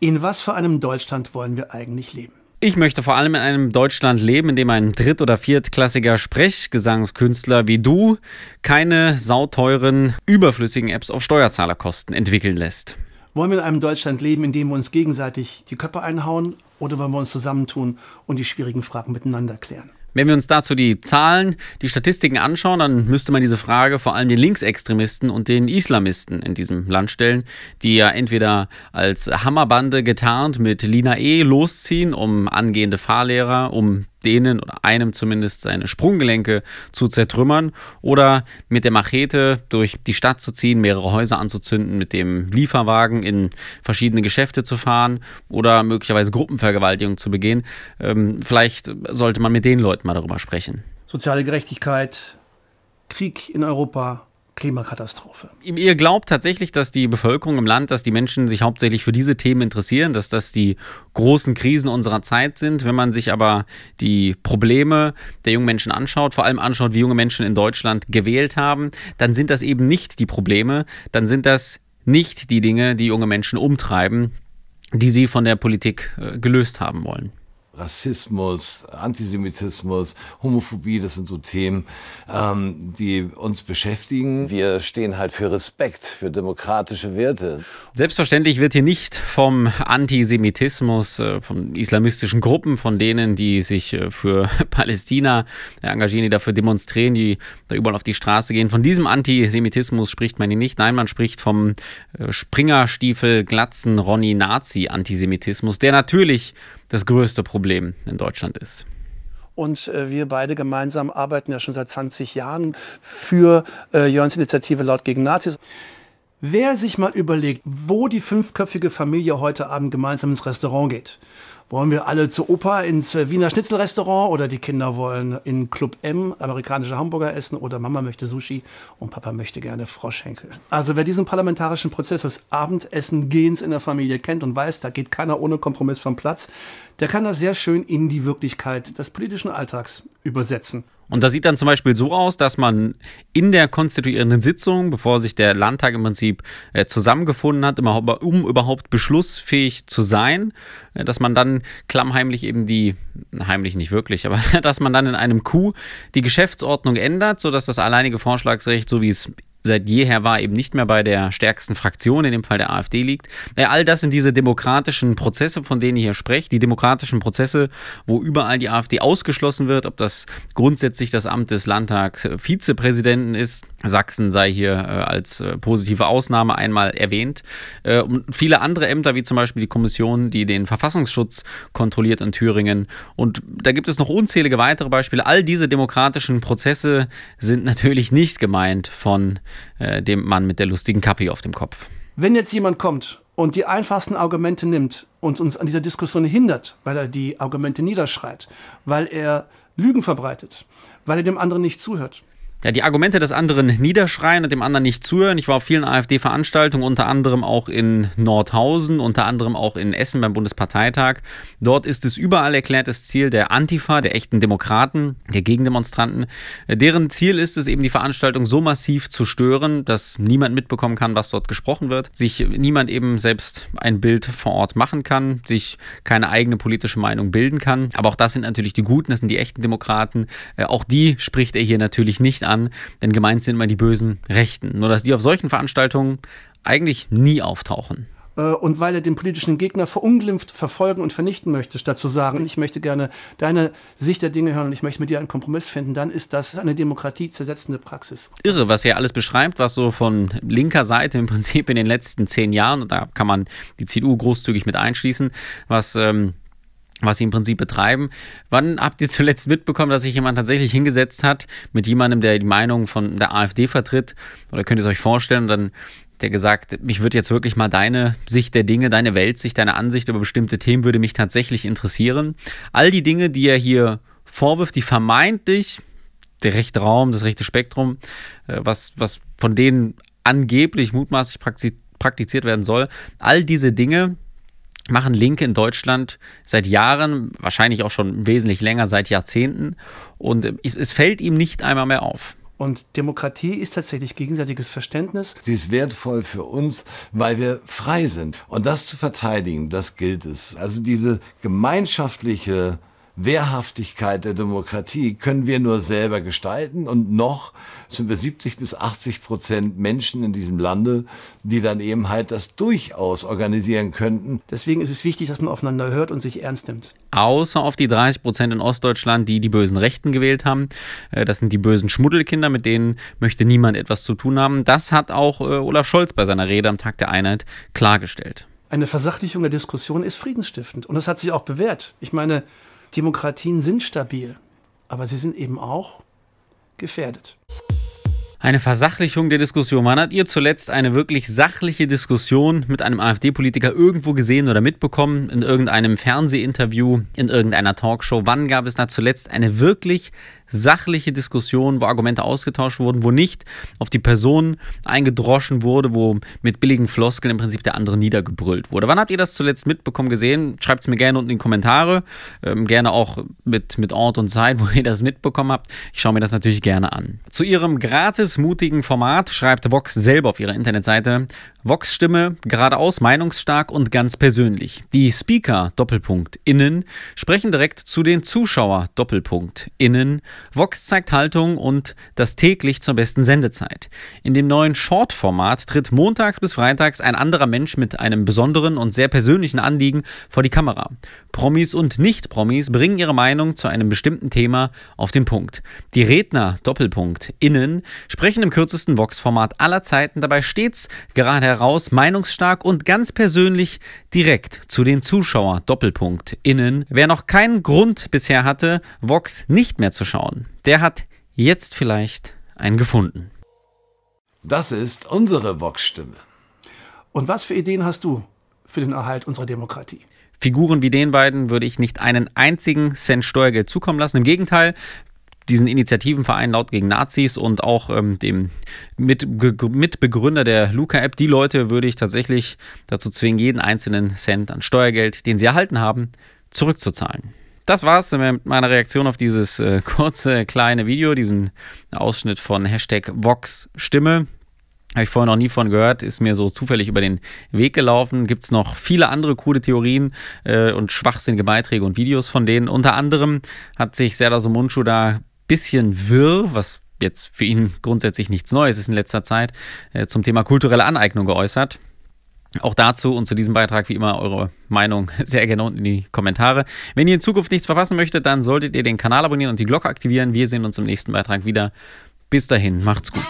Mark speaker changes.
Speaker 1: In was für einem Deutschland wollen wir eigentlich leben?
Speaker 2: Ich möchte vor allem in einem Deutschland leben, in dem ein dritt- oder viertklassiger Sprechgesangskünstler wie du keine sauteuren, überflüssigen Apps auf Steuerzahlerkosten entwickeln lässt.
Speaker 1: Wollen wir in einem Deutschland leben, in dem wir uns gegenseitig die Köpfe einhauen oder wollen wir uns zusammentun und die schwierigen Fragen miteinander klären?
Speaker 2: Wenn wir uns dazu die Zahlen, die Statistiken anschauen, dann müsste man diese Frage vor allem den Linksextremisten und den Islamisten in diesem Land stellen, die ja entweder als Hammerbande getarnt mit Lina E losziehen, um angehende Fahrlehrer, um denen oder einem zumindest seine Sprunggelenke zu zertrümmern oder mit der Machete durch die Stadt zu ziehen, mehrere Häuser anzuzünden, mit dem Lieferwagen in verschiedene Geschäfte zu fahren oder möglicherweise Gruppenvergewaltigung zu begehen. Ähm, vielleicht sollte man mit den Leuten mal darüber sprechen.
Speaker 1: Soziale Gerechtigkeit, Krieg in Europa, Klimakatastrophe.
Speaker 2: Ihr glaubt tatsächlich, dass die Bevölkerung im Land, dass die Menschen sich hauptsächlich für diese Themen interessieren, dass das die großen Krisen unserer Zeit sind. Wenn man sich aber die Probleme der jungen Menschen anschaut, vor allem anschaut, wie junge Menschen in Deutschland gewählt haben, dann sind das eben nicht die Probleme, dann sind das nicht die Dinge, die junge Menschen umtreiben, die sie von der Politik äh, gelöst haben wollen. Rassismus, Antisemitismus,
Speaker 1: Homophobie, das sind so Themen, ähm, die uns beschäftigen. Wir stehen halt für Respekt, für demokratische Werte.
Speaker 2: Selbstverständlich wird hier nicht vom Antisemitismus, äh, von islamistischen Gruppen, von denen, die sich äh, für Palästina engagieren, die dafür demonstrieren, die da überall auf die Straße gehen. Von diesem Antisemitismus spricht man hier nicht. Nein, man spricht vom äh, Springerstiefel glatzen Ronny Nazi Antisemitismus, der natürlich das größte Problem in Deutschland ist.
Speaker 1: Und äh, wir beide gemeinsam arbeiten ja schon seit 20 Jahren für äh, Jörns Initiative Laut gegen Nazis. Wer sich mal überlegt, wo die fünfköpfige Familie heute Abend gemeinsam ins Restaurant geht. Wollen wir alle zu Opa ins äh, Wiener Schnitzelrestaurant oder die Kinder wollen in Club M amerikanische Hamburger essen oder Mama möchte Sushi und Papa möchte gerne Froschenkel. Also wer diesen parlamentarischen Prozess des Abendessen-Gehens in der Familie kennt und weiß, da geht keiner ohne Kompromiss vom Platz, der kann das sehr schön in die Wirklichkeit des politischen Alltags übersetzen.
Speaker 2: Und das sieht dann zum Beispiel so aus, dass man in der konstituierenden Sitzung, bevor sich der Landtag im Prinzip äh, zusammengefunden hat, immer, um überhaupt beschlussfähig zu sein, äh, dass man dann klammheimlich eben die, heimlich nicht wirklich, aber dass man dann in einem Coup die Geschäftsordnung ändert, sodass das alleinige Vorschlagsrecht, so wie es seit jeher war, eben nicht mehr bei der stärksten Fraktion, in dem Fall der AfD liegt. Äh, all das sind diese demokratischen Prozesse, von denen ich hier spreche, die demokratischen Prozesse, wo überall die AfD ausgeschlossen wird, ob das grundsätzlich das Amt des Landtagsvizepräsidenten äh, ist. Sachsen sei hier äh, als positive Ausnahme einmal erwähnt. und viele andere Ämter, wie zum Beispiel die Kommission, die den Verfassungsschutz kontrolliert in Thüringen. Und da gibt es noch unzählige weitere Beispiele. All diese demokratischen Prozesse sind natürlich nicht gemeint von äh, dem Mann mit der lustigen Kappe auf dem Kopf.
Speaker 1: Wenn jetzt jemand kommt und die einfachsten Argumente nimmt und uns an dieser Diskussion hindert, weil er die Argumente niederschreit, weil er Lügen verbreitet, weil er dem anderen nicht zuhört,
Speaker 2: ja, die Argumente des anderen niederschreien und dem anderen nicht zuhören. Ich war auf vielen AfD-Veranstaltungen, unter anderem auch in Nordhausen, unter anderem auch in Essen beim Bundesparteitag. Dort ist es überall erklärtes Ziel der Antifa, der echten Demokraten, der Gegendemonstranten. Deren Ziel ist es eben, die Veranstaltung so massiv zu stören, dass niemand mitbekommen kann, was dort gesprochen wird, sich niemand eben selbst ein Bild vor Ort machen kann, sich keine eigene politische Meinung bilden kann. Aber auch das sind natürlich die Guten, das sind die echten Demokraten. Äh, auch die spricht er hier natürlich nicht an, denn gemeint sind immer die bösen Rechten. Nur dass die auf solchen Veranstaltungen eigentlich nie auftauchen
Speaker 1: äh, und weil er den politischen Gegner verunglimpft verfolgen und vernichten möchte, statt zu sagen, ich möchte gerne deine Sicht der Dinge hören und ich möchte mit dir einen Kompromiss finden, dann ist das eine Demokratie zersetzende Praxis.
Speaker 2: Irre, was er alles beschreibt, was so von linker Seite im Prinzip in den letzten zehn Jahren, und da kann man die CDU großzügig mit einschließen, was ähm, was sie im Prinzip betreiben. Wann habt ihr zuletzt mitbekommen, dass sich jemand tatsächlich hingesetzt hat mit jemandem, der die Meinung von der AfD vertritt? Oder könnt ihr es euch vorstellen? Und dann der gesagt, mich würde jetzt wirklich mal deine Sicht der Dinge, deine Weltsicht, deine Ansicht über bestimmte Themen würde mich tatsächlich interessieren. All die Dinge, die er hier vorwirft, die vermeintlich der rechte Raum, das rechte Spektrum, äh, was, was von denen angeblich mutmaßlich praktiziert werden soll, all diese Dinge machen Linke in Deutschland seit Jahren, wahrscheinlich auch schon wesentlich länger, seit Jahrzehnten. Und äh, es, es fällt ihm nicht einmal mehr auf. Und Demokratie ist tatsächlich gegenseitiges
Speaker 1: Verständnis. Sie ist wertvoll für uns, weil wir frei sind. Und das zu verteidigen, das gilt es. Also diese gemeinschaftliche Wehrhaftigkeit der Demokratie können wir nur selber gestalten und noch sind wir 70 bis 80 Prozent Menschen in diesem Lande, die dann eben halt das durchaus organisieren könnten. Deswegen ist es wichtig, dass man aufeinander hört und sich ernst nimmt.
Speaker 2: Außer auf die 30 Prozent in Ostdeutschland, die die bösen Rechten gewählt haben. Äh, das sind die bösen Schmuddelkinder, mit denen möchte niemand etwas zu tun haben. Das hat auch äh, Olaf Scholz bei seiner Rede am Tag der Einheit klargestellt.
Speaker 1: Eine Versachlichung der Diskussion ist friedensstiftend und das hat sich auch bewährt. Ich meine, Demokratien sind stabil, aber sie sind eben auch gefährdet.
Speaker 2: Eine Versachlichung der Diskussion. Wann habt ihr zuletzt eine wirklich sachliche Diskussion mit einem AfD-Politiker irgendwo gesehen oder mitbekommen, in irgendeinem Fernsehinterview, in irgendeiner Talkshow. Wann gab es da zuletzt eine wirklich sachliche Diskussion, wo Argumente ausgetauscht wurden, wo nicht auf die Person eingedroschen wurde, wo mit billigen Floskeln im Prinzip der andere niedergebrüllt wurde. Wann habt ihr das zuletzt mitbekommen, gesehen? Schreibt es mir gerne unten in die Kommentare. Ähm, gerne auch mit, mit Ort und Zeit, wo ihr das mitbekommen habt. Ich schaue mir das natürlich gerne an. Zu ihrem gratis mutigen Format schreibt Vox selber auf ihrer Internetseite, Vox-Stimme, geradeaus, meinungsstark und ganz persönlich. Die Speaker, Doppelpunkt, innen, sprechen direkt zu den Zuschauer, Doppelpunkt, innen. Vox zeigt Haltung und das täglich zur besten Sendezeit. In dem neuen Short-Format tritt montags bis freitags ein anderer Mensch mit einem besonderen und sehr persönlichen Anliegen vor die Kamera. Promis und Nicht-Promis bringen ihre Meinung zu einem bestimmten Thema auf den Punkt. Die Redner, Doppelpunkt, innen, sprechen im kürzesten Vox-Format aller Zeiten dabei stets gerade heraus meinungsstark und ganz persönlich direkt zu den Zuschauer Doppelpunkt innen. Wer noch keinen Grund bisher hatte, Vox nicht mehr zu schauen, der hat jetzt vielleicht einen gefunden. Das ist unsere Vox-Stimme.
Speaker 1: Und was für Ideen hast du für den Erhalt unserer Demokratie?
Speaker 2: Figuren wie den beiden würde ich nicht einen einzigen Cent Steuergeld zukommen lassen. Im Gegenteil, diesen Initiativenverein Laut gegen Nazis und auch ähm, dem Mitbegründer der Luca-App, die Leute würde ich tatsächlich dazu zwingen, jeden einzelnen Cent an Steuergeld, den sie erhalten haben, zurückzuzahlen. Das war's mit meiner Reaktion auf dieses äh, kurze, kleine Video, diesen Ausschnitt von Hashtag Vox Habe ich vorher noch nie von gehört, ist mir so zufällig über den Weg gelaufen. Gibt es noch viele andere coole Theorien äh, und schwachsinnige Beiträge und Videos von denen. Unter anderem hat sich Serdar Somunchu da bisschen wirr, was jetzt für ihn grundsätzlich nichts Neues ist in letzter Zeit, äh, zum Thema kulturelle Aneignung geäußert. Auch dazu und zu diesem Beitrag wie immer eure Meinung sehr gerne unten in die Kommentare. Wenn ihr in Zukunft nichts verpassen möchtet, dann solltet ihr den Kanal abonnieren und die Glocke aktivieren. Wir sehen uns im nächsten Beitrag wieder. Bis dahin, macht's gut.